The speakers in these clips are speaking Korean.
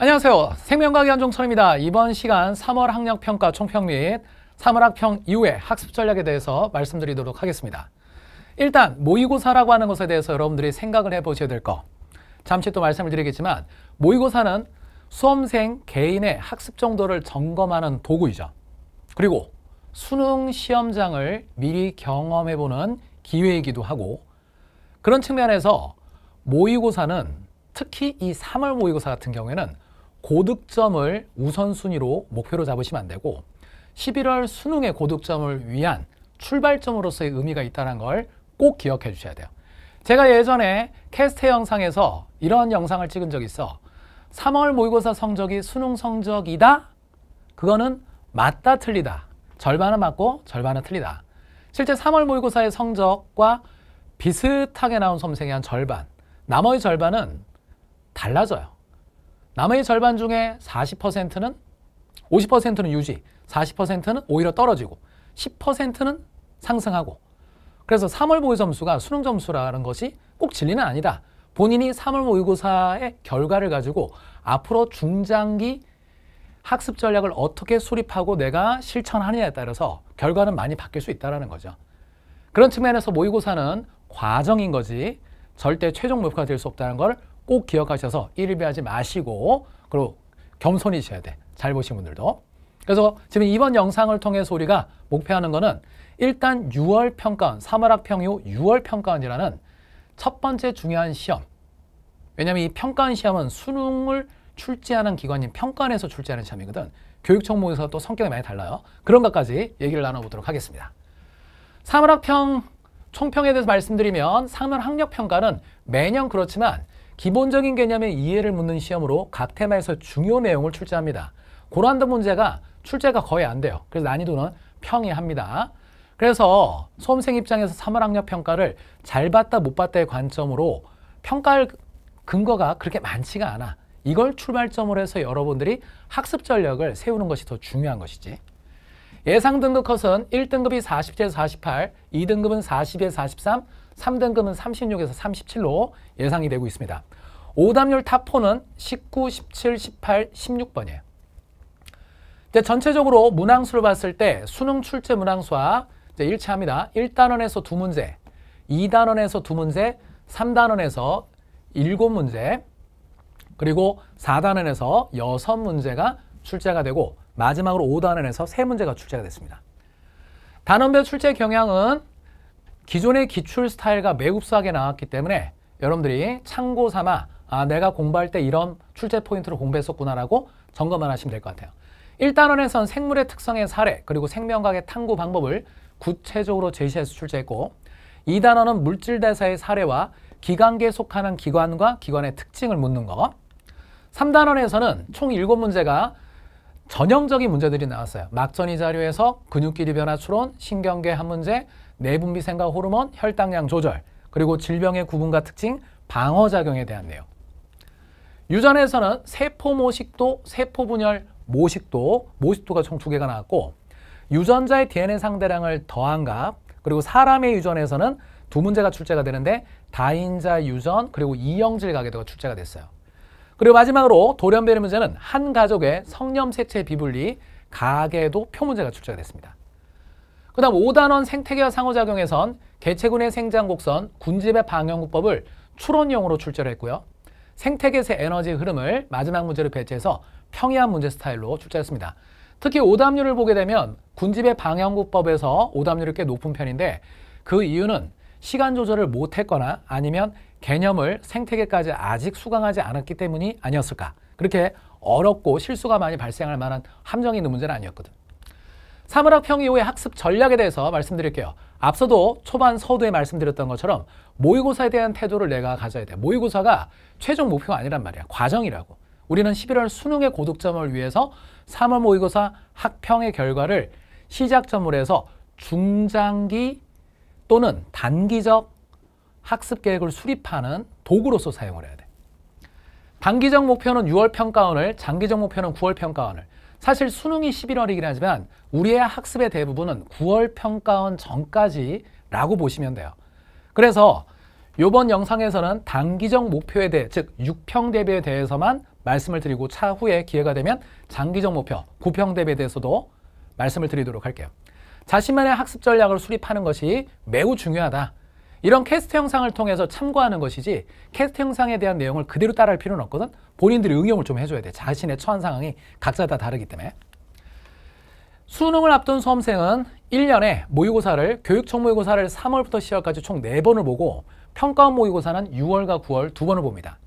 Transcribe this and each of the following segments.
안녕하세요. 생명과학 연종철입니다. 이번 시간 3월 학력평가 총평 및 3월 학평 이후의 학습 전략에 대해서 말씀드리도록 하겠습니다. 일단 모의고사라고 하는 것에 대해서 여러분들이 생각을 해보셔야 될 거. 잠시 또 말씀을 드리겠지만 모의고사는 수험생 개인의 학습 정도를 점검하는 도구이죠. 그리고 수능 시험장을 미리 경험해보는 기회이기도 하고 그런 측면에서 모의고사는 특히 이 3월 모의고사 같은 경우에는 고득점을 우선순위로 목표로 잡으시면 안 되고 11월 수능의 고득점을 위한 출발점으로서의 의미가 있다는 걸 꼭 기억해 주셔야 돼요. 제가 예전에 캐스트 영상에서 이런 영상을 찍은 적이 있어. 3월 모의고사 성적이 수능 성적이다? 그거는 맞다 틀리다. 절반은 맞고 절반은 틀리다. 실제 3월 모의고사의 성적과 비슷하게 나온 섬생이 한 절반, 나머지 절반은 달라져요. 남의 절반 중에 40%는 50%는 유지, 40%는 오히려 떨어지고 10%는 상승하고 그래서 3월 모의 점수가 수능 점수라는 것이 꼭 진리는 아니다. 본인이 3월 모의고사의 결과를 가지고 앞으로 중장기 학습 전략을 어떻게 수립하고 내가 실천하느냐에 따라서 결과는 많이 바뀔 수 있다는 거죠. 그런 측면에서 모의고사는 과정인 거지 절대 최종 목표가 될 수 없다는 걸꼭 기억하셔서 일배하지 마시고 그리고 겸손이셔야 돼. 잘 보신 분들도. 그래서 지금 이번 영상을 통해서 우리가 목표하는 거는 일단 6월 평가원, 3월학 평이후 6월 평가원이라는 첫 번째 중요한 시험. 왜냐하면 이 평가원 시험은 수능을 출제하는 기관인 평가원에서 출제하는 시험이거든. 교육청 모에서 또 성격이 많이 달라요. 그런 것까지 얘기를 나눠보도록 하겠습니다. 3월학평 총평에 대해서 말씀드리면 3월 학력평가는 매년 그렇지만 기본적인 개념의 이해를 묻는 시험으로 각 테마에서 중요 내용을 출제합니다. 고난도 문제가 출제가 거의 안 돼요. 그래서 난이도는 평이합니다. 그래서 수험생 입장에서 3월 학력 평가를 잘 봤다 못 봤다의 관점으로 평가할 근거가 그렇게 많지가 않아. 이걸 출발점으로 해서 여러분들이 학습 전략을 세우는 것이 더 중요한 것이지. 예상 등급 컷은 1등급이 40대 48, 2등급은 40에 43, 3등급은 36에서 37로 예상이 되고 있습니다. 오답률 탑4는 19, 17, 18, 16번이에요. 이제 전체적으로 문항수를 봤을 때 수능 출제 문항수와 일치합니다. 1단원에서 두 문제, 2단원에서 두 문제, 3단원에서 7문제, 그리고 4단원에서 6문제가 출제가 되고 마지막으로 5단원에서 3문제가 출제가 됐습니다. 단원별 출제 경향은 기존의 기출 스타일과 매우 하게 나왔기 때문에 여러분들이 참고 삼아 아 내가 공부할 때 이런 출제 포인트를 공부했었구나라고 점검만 하시면 될 것 같아요. 1단원에선 생물의 특성의 사례 그리고 생명학의 탐구 방법을 구체적으로 제시해서 출제했고 2단원은 물질대사의 사례와 기관계에 속하는 기관과 기관의 특징을 묻는 거 3단원에서는 총 7문제가 전형적인 문제들이 나왔어요. 막전이 자료에서 근육끼리 변화 추론, 신경계 한 문제, 내분비 생각 호르몬, 혈당량 조절, 그리고 질병의 구분과 특징, 방어작용에 대한 내용. 유전에서는 세포 모식도, 세포 분열, 모식도, 모식도가 총 두 개가 나왔고 유전자의 DNA 상대량을 더한 값, 그리고 사람의 유전에서는 두 문제가 출제가 되는데 다인자 유전, 그리고 이형질 가계도가 출제가 됐어요. 그리고 마지막으로 돌연변이 문제는 한 가족의 성염 세체 비분리, 가계도 표 문제가 출제가 됐습니다. 그 다음 5단원 생태계와 상호작용에선 개체군의 생장 곡선, 군집의 방영구법을 추론형으로 출제를 했고요. 생태계에서 에너지 흐름을 마지막 문제로 배치해서 평이한 문제 스타일로 출제했습니다. 특히 오답률을 보게 되면 군집의 방향구법에서 오답률이 꽤 높은 편인데 그 이유는 시간 조절을 못했거나 아니면 개념을 생태계까지 아직 수강하지 않았기 때문이 아니었을까 그렇게 어렵고 실수가 많이 발생할 만한 함정이 있는 문제는 아니었거든 사물학 평이후의 학습 전략에 대해서 말씀드릴게요. 앞서도 초반 서두에 말씀드렸던 것처럼 모의고사에 대한 태도를 내가 가져야 돼. 모의고사가 최종 목표가 아니란 말이야. 과정이라고. 우리는 11월 수능의 고득점을 위해서 3월 모의고사 학평의 결과를 시작점으로 해서 중장기 또는 단기적 학습 계획을 수립하는 도구로서 사용을 해야 돼. 단기적 목표는 6월 평가원을, 장기적 목표는 9월 평가원을. 사실 수능이 11월이긴 하지만 우리의 학습의 대부분은 9월 평가원 전까지라고 보시면 돼요. 그래서 이번 영상에서는 단기적 목표에 대해, 즉 6평 대비에 대해서만 말씀을 드리고 차후에 기회가 되면 장기적 목표, 9평 대비에 대해서도 말씀을 드리도록 할게요. 자신만의 학습 전략을 수립하는 것이 매우 중요하다. 이런 캐스트 영상을 통해서 참고하는 것이지 캐스트 영상에 대한 내용을 그대로 따라할 필요는 없거든 본인들이 응용을 좀 해줘야 돼 자신의 처한 상황이 각자 다 다르기 때문에 수능을 앞둔 수험생은 1년에 모의고사를 교육청 모의고사를 3월부터 10월까지 총 4번을 보고 평가원 모의고사는 6월과 9월 두번을 봅니다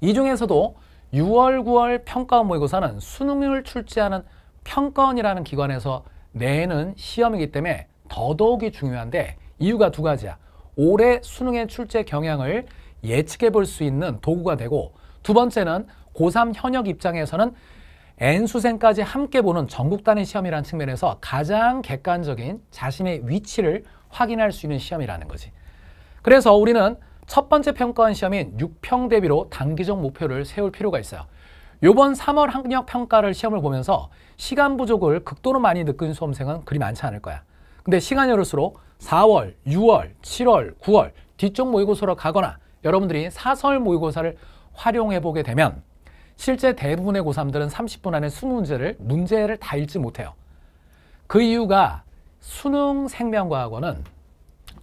이 중에서도 6월, 9월 평가원 모의고사는 수능을 출제하는 평가원이라는 기관에서 내는 시험이기 때문에 더더욱이 중요한데 이유가 두 가지야 올해 수능의 출제 경향을 예측해 볼 수 있는 도구가 되고 두 번째는 고3 현역 입장에서는 N수생까지 함께 보는 전국 단위 시험이라는 측면에서 가장 객관적인 자신의 위치를 확인할 수 있는 시험이라는 거지. 그래서 우리는 첫 번째 평가원 시험인 6평 대비로 단기적 목표를 세울 필요가 있어요. 요번 3월 학력 평가를 시험을 보면서 시간 부족을 극도로 많이 느낀 수험생은 그리 많지 않을 거야. 근데 시간이 흐를수록 4월, 6월, 7월, 9월 뒤쪽 모의고사로 가거나 여러분들이 사설 모의고사를 활용해 보게 되면 실제 대부분의 고3들은 30분 안에 수능 문제를 문제를 다 읽지 못해요. 그 이유가 수능 생명과학원은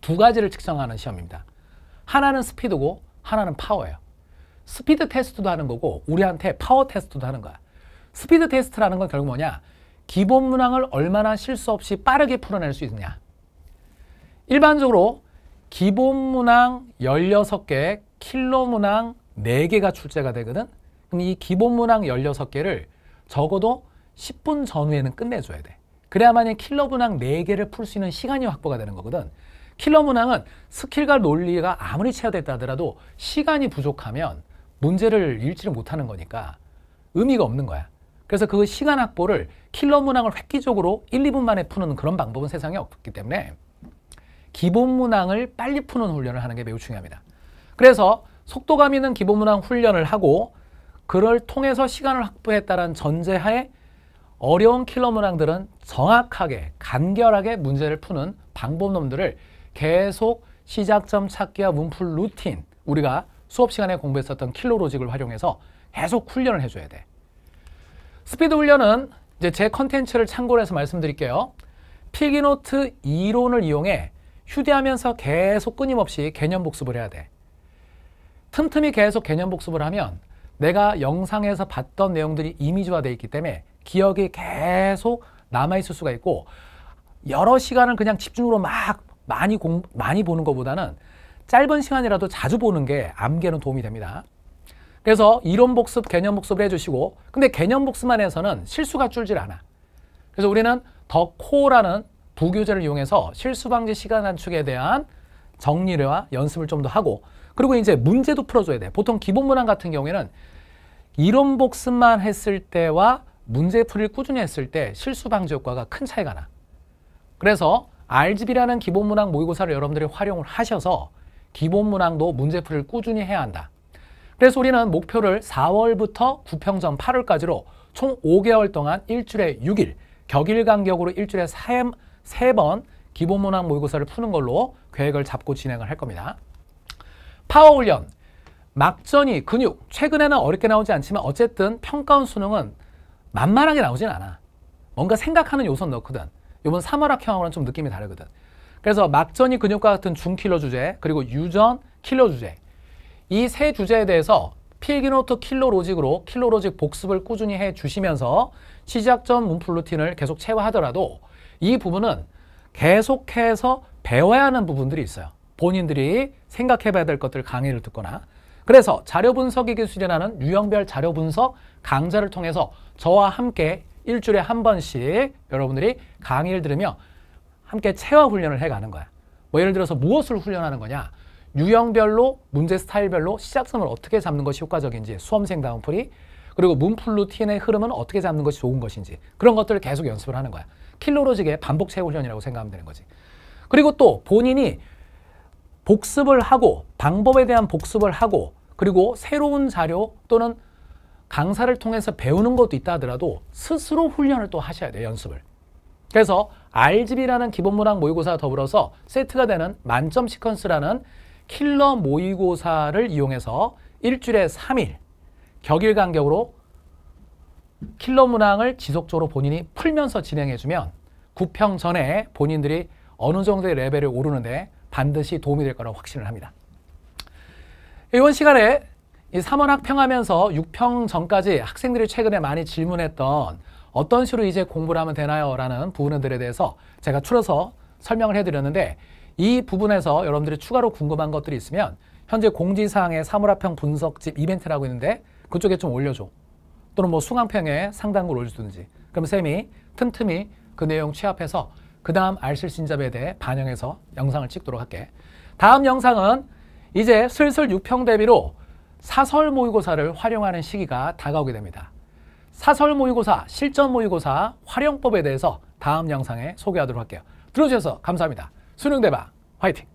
두 가지를 측정하는 시험입니다. 하나는 스피드고 하나는 파워예요. 스피드 테스트도 하는 거고 우리한테 파워 테스트도 하는 거야. 스피드 테스트라는 건 결국 뭐냐? 기본 문항을 얼마나 실수 없이 빠르게 풀어낼 수 있느냐. 일반적으로 기본 문항 16개, 킬러 문항 4개가 출제가 되거든. 그럼 이 기본 문항 16개를 적어도 10분 전후에는 끝내줘야 돼. 그래야만 킬러 문항 4개를 풀 수 있는 시간이 확보가 되는 거거든. 킬러 문항은 스킬과 논리가 아무리 체화됐다 하더라도 시간이 부족하면 문제를 읽지를 못하는 거니까 의미가 없는 거야. 그래서 그 시간 확보를 킬러 문항을 획기적으로 1, 2분 만에 푸는 그런 방법은 세상에 없기 때문에 기본 문항을 빨리 푸는 훈련을 하는 게 매우 중요합니다. 그래서 속도감 있는 기본 문항 훈련을 하고 그를 통해서 시간을 확보했다는 전제하에 어려운 킬러 문항들은 정확하게 간결하게 문제를 푸는 방법론들을 계속 시작점 찾기와 문풀 루틴 우리가 수업 시간에 공부했었던 킬러 로직을 활용해서 계속 훈련을 해줘야 돼. 스피드 훈련은 이제 제 컨텐츠를 참고 해서 말씀드릴게요. 필기노트 이론을 이용해 휴대하면서 계속 끊임없이 개념 복습을 해야 돼. 틈틈이 계속 개념 복습을 하면 내가 영상에서 봤던 내용들이 이미지화되어 있기 때문에 기억이 계속 남아있을 수가 있고 여러 시간을 그냥 집중으로 막 많이 공, 많이 보는 것보다는 짧은 시간이라도 자주 보는 게 암기에는 도움이 됩니다. 그래서 이론 복습, 개념 복습을 해주시고 근데 개념 복습만 해서는 실수가 줄질 않아. 그래서 우리는 더 코어라는 부교재를 이용해서 실수 방지 시간 단축에 대한 정리와 연습을 좀 더 하고 그리고 이제 문제도 풀어줘야 돼. 보통 기본 문항 같은 경우에는 이론 복습만 했을 때와 문제 풀이를 꾸준히 했을 때 실수 방지 효과가 큰 차이가 나. 그래서 RGB라는 기본 문항 모의고사를 여러분들이 활용을 하셔서 기본 문항도 문제 풀이를 꾸준히 해야 한다. 그래서 우리는 목표를 4월부터 9평점 8월까지로 총 5개월 동안 일주일에 6일, 격일 간격으로 일주일에 3번 기본문항 모의고사를 푸는 걸로 계획을 잡고 진행을 할 겁니다. 파워훈련, 막전이 근육, 최근에는 어렵게 나오지 않지만 어쨌든 평가원 수능은 만만하게 나오진 않아. 뭔가 생각하는 요소 넣거든. 이번 3월 학형하고는 좀 느낌이 다르거든. 그래서 막전이 근육과 같은 중킬러 주제, 그리고 유전 킬러 주제, 이세 주제에 대해서 필기노트 킬로로직으로 킬로로직 복습을 꾸준히 해주시면서 시작점 문풀 루틴을 계속 채워하더라도이 부분은 계속해서 배워야 하는 부분들이 있어요. 본인들이 생각해봐야 될 것들 강의를 듣거나 그래서 자료 분석이 기술이라는 유형별 자료 분석 강좌를 통해서 저와 함께 일주일에 한 번씩 여러분들이 강의를 들으며 함께 체화 훈련을 해가는 거야. 뭐 예를 들어서 무엇을 훈련하는 거냐? 유형별로 문제 스타일별로 시작점을 어떻게 잡는 것이 효과적인지 수험생 다운풀이 그리고 문풀루틴의 흐름은 어떻게 잡는 것이 좋은 것인지 그런 것들을 계속 연습을 하는 거야. 킬로로직의 반복 체육 훈련이라고 생각하면 되는 거지. 그리고 또 본인이 복습을 하고 방법에 대한 복습을 하고 그리고 새로운 자료 또는 강사를 통해서 배우는 것도 있다 하더라도 스스로 훈련을 또 하셔야 돼요. 연습을. 그래서 RGB라는 기본문항 모의고사와 더불어서 세트가 되는 만점 시퀀스라는 킬러 모의고사를 이용해서 일주일에 3일 격일 간격으로 킬러 문항을 지속적으로 본인이 풀면서 진행해주면 구평 전에 본인들이 어느 정도의 레벨을 오르는데 반드시 도움이 될 거라고 확신을 합니다. 이번 시간에 3원 학평하면서 6평 전까지 학생들이 최근에 많이 질문했던 어떤 식으로 이제 공부를 하면 되나요? 라는 부분들에 대해서 제가 추려서 설명을 해드렸는데 이 부분에서 여러분들이 추가로 궁금한 것들이 있으면 현재 공지사항의 사물화평 분석집 이벤트라고 있는데 그쪽에 좀 올려줘. 또는 뭐 수강평에 상담글 올려주든지. 그럼 쌤이 틈틈이 그 내용 취합해서 그 다음 알실 신잡에 대해 반영해서 영상을 찍도록 할게. 다음 영상은 이제 슬슬 6평 대비로 사설 모의고사를 활용하는 시기가 다가오게 됩니다. 사설 모의고사, 실전 모의고사 활용법에 대해서 다음 영상에 소개하도록 할게요. 들어주셔서 감사합니다. 수능 대박 화이팅!